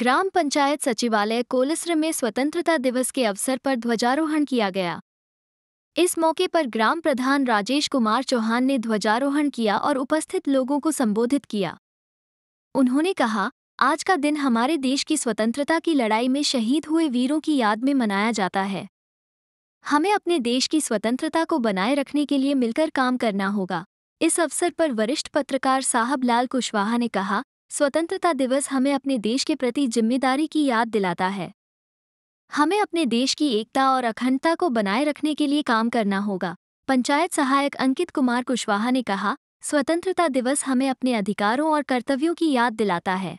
ग्राम पंचायत सचिवालय कोलसर में स्वतंत्रता दिवस के अवसर पर ध्वजारोहण किया गया इस मौके पर ग्राम प्रधान राजेश कुमार चौहान ने ध्वजारोहण किया और उपस्थित लोगों को संबोधित किया उन्होंने कहा आज का दिन हमारे देश की स्वतंत्रता की लड़ाई में शहीद हुए वीरों की याद में मनाया जाता है हमें अपने देश की स्वतंत्रता को बनाए रखने के लिए मिलकर काम करना होगा इस अवसर पर वरिष्ठ पत्रकार साहब लाल कुशवाहा ने कहा स्वतंत्रता दिवस हमें अपने देश के प्रति जिम्मेदारी की याद दिलाता है हमें अपने देश की एकता और अखंडता को बनाए रखने के लिए काम करना होगा पंचायत सहायक अंकित कुमार कुशवाहा ने कहा स्वतंत्रता दिवस हमें अपने अधिकारों और कर्तव्यों की याद दिलाता है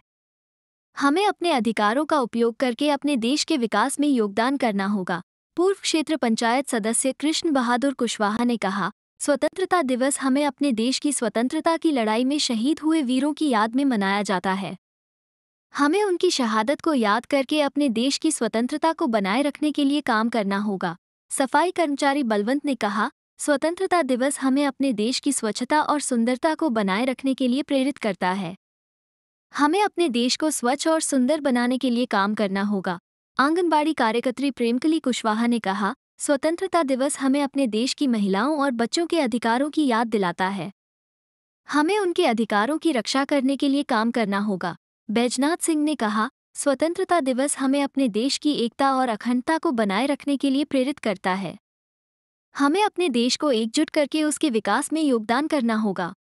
हमें अपने अधिकारों का उपयोग करके अपने देश के विकास में योगदान करना होगा पूर्व क्षेत्र पंचायत सदस्य कृष्ण बहादुर कुशवाहा ने कहा स्वतंत्रता दिवस हमें अपने देश की स्वतंत्रता की लड़ाई में शहीद हुए वीरों की याद में मनाया जाता है हमें उनकी शहादत को याद करके अपने देश की स्वतंत्रता को बनाए रखने के लिए काम करना होगा सफाई कर्मचारी बलवंत ने कहा स्वतंत्रता दिवस हमें अपने देश की स्वच्छता और सुंदरता को बनाए रखने के लिए प्रेरित करता है हमें अपने देश को स्वच्छ और सुंदर बनाने के लिए काम करना होगा आंगनबाड़ी कार्यकत्री प्रेमकली कुशवाहा ने कहा स्वतंत्रता दिवस हमें अपने देश की महिलाओं और बच्चों के अधिकारों की याद दिलाता है हमें उनके अधिकारों की रक्षा करने के लिए काम करना होगा बैजनाथ सिंह ने कहा स्वतंत्रता दिवस हमें अपने देश की एकता और अखंडता को बनाए रखने के लिए प्रेरित करता है हमें अपने देश को एकजुट करके उसके विकास में योगदान करना होगा